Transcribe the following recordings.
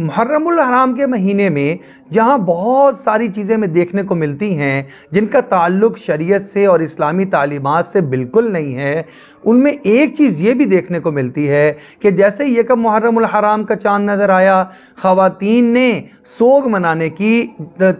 मुहर्रमुल हराम के महीने में जहाँ बहुत सारी चीज़ें हमें देखने को मिलती हैं जिनका ताल्लुक शरीयत से और इस्लामी तालीमात से बिल्कुल नहीं है उनमें एक चीज़ ये भी देखने को मिलती है कि जैसे ये कब मुहर्रमुल हराम का चांद नज़र आया ख़वातीन ने सोग मनाने की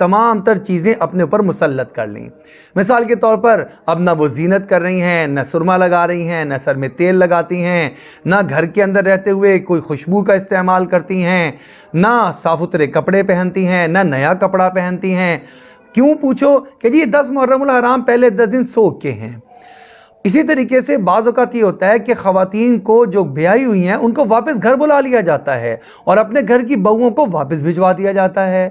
तमाम तर चीज़ें अपने ऊपर मुसलत कर लीं मिसाल के तौर पर अब ना वो जीनत कर रही हैं न सुरमा लगा रही हैं न सर में तेल लगाती हैं ना घर के अंदर रहते हुए कोई खुशबू का इस्तेमाल करती हैं ना साफ सुथरे कपड़े पहनती हैं ना नया कपड़ा पहनती हैं क्यों पूछो कि जी दस मुहर्रम हराम पहले दस दिन सोख के हैं इसी तरीके से बाज़त ये होता है कि ख़वान को जो ब्याई हुई हैं उनको वापस घर बुला लिया जाता है और अपने घर की बहुओं को वापस भिजवा दिया जाता है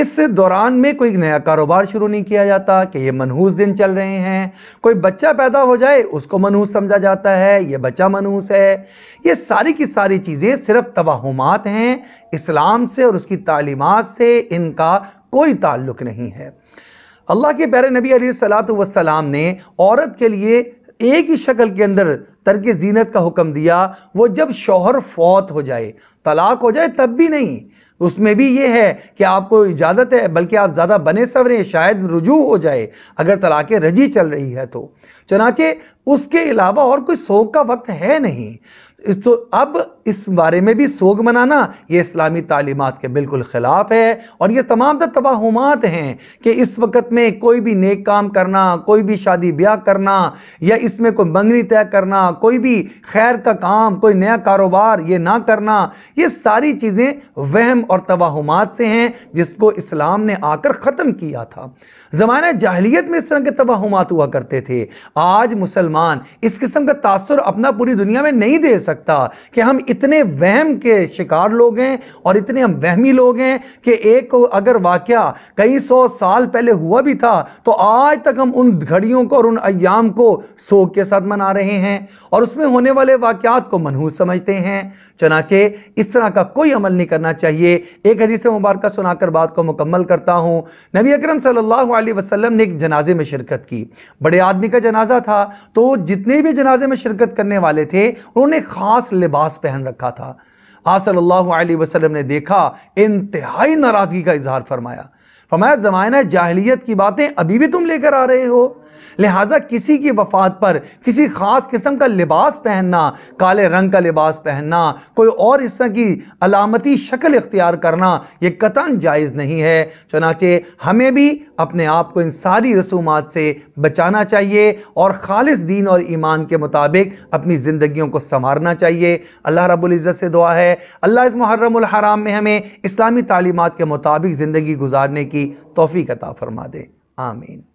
इस दौरान में कोई नया कारोबार शुरू नहीं किया जाता कि ये मनहूस दिन चल रहे हैं कोई बच्चा पैदा हो जाए उसको मनहूस समझा जाता है ये बच्चा मनहूस है ये सारी की सारी चीज़ें सिर्फ तवाहमात हैं इस्लाम से और उसकी तालीमत से इनका कोई ताल्लुक नहीं है अल्लाह के प्यारे नबी सलात वसलाम ने औरत के लिए एक ही शक्ल के अंदर तरक जीनत का हुक्म दिया वो जब शोहर फौत हो जाए तलाक हो जाए तब भी नहीं उसमें भी ये है कि आपको इजाज़त है बल्कि आप ज़्यादा बने सवरें शायद रुजू हो जाए अगर तलाक रजी चल रही है तो चनाचे उसके अलावा और कोई सोग का वक्त है नहीं तो अब इस बारे में भी सोग मनाना ये इस्लामी तालीमत के बिल्कुल ख़िलाफ़ है और ये तमाम तर तोहमात हैं कि इस वक्त में कोई भी नेक काम करना कोई भी शादी ब्याह करना या इसमें कोई मंगनी तय करना कोई भी खैर का काम कोई नया कारोबार ये ना करना ये सारी चीज़ें वहम और तोहमात से हैं जिसको इस्लाम ने आकर ख़त्म किया था ज़माना जाहलीत में इस तरह के तोहमात हुआ करते थे आज मुसलमान मुसलमान इस किस्म का तासर अपना पूरी दुनिया में नहीं दे सकता कि हम इतने वहम के शिकार लोग हैं और इतने हम वहमी लोग हैं कि एक अगर वाक़ कई सौ साल पहले हुआ भी था तो आज तक हम उन घड़ियों को और उन अयाम को सोग के साथ मना रहे हैं और उसमें होने वाले वाक़ात को मनहूस समझते हैं चनाचे इस तरह का कोई अमल नहीं करना चाहिए एक हदीस मुबारक सुनाकर बात को मुकम्मल करता हूँ नबी अक्रम सल्ला वसलम ने एक जनाजे में शिरकत की बड़े आदमी का जनाजा था तो जितने भी जनाजे में शिरकत करने वाले थे उन्होंने ख़ास लिबास पहन रखा था आप सल्लल्लाहु अलैहि वसल्लम ने देखा इंतहाई नाराज़गी का इजहार फरमाया फरमाया ज़माना जाहलीत की बातें अभी भी तुम लेकर आ रहे हो लिहाजा किसी की वफात पर किसी ख़ास किस्म का लिबास पहनना काले रंग का लिबास पहनना कोई और इस तरह की अलामती शक्ल इख्तियार करना यह कतान जायज़ नहीं है चनाचे हमें भी अपने आप को इन सारी रसूमात से बचाना चाहिए और ख़ालस दीन और ईमान के मुताबिक अपनी ज़िंदगियों को संवारना चाहिए अल्लाह रबुल्ज़त से दुआ है अल्लाह इस मुहर्रम हराम में हमें इस्लामी तालीमत के मुताबिक ज़िंदगी गुजारने की की तोफ़ी अता फ़रमा दे आमीन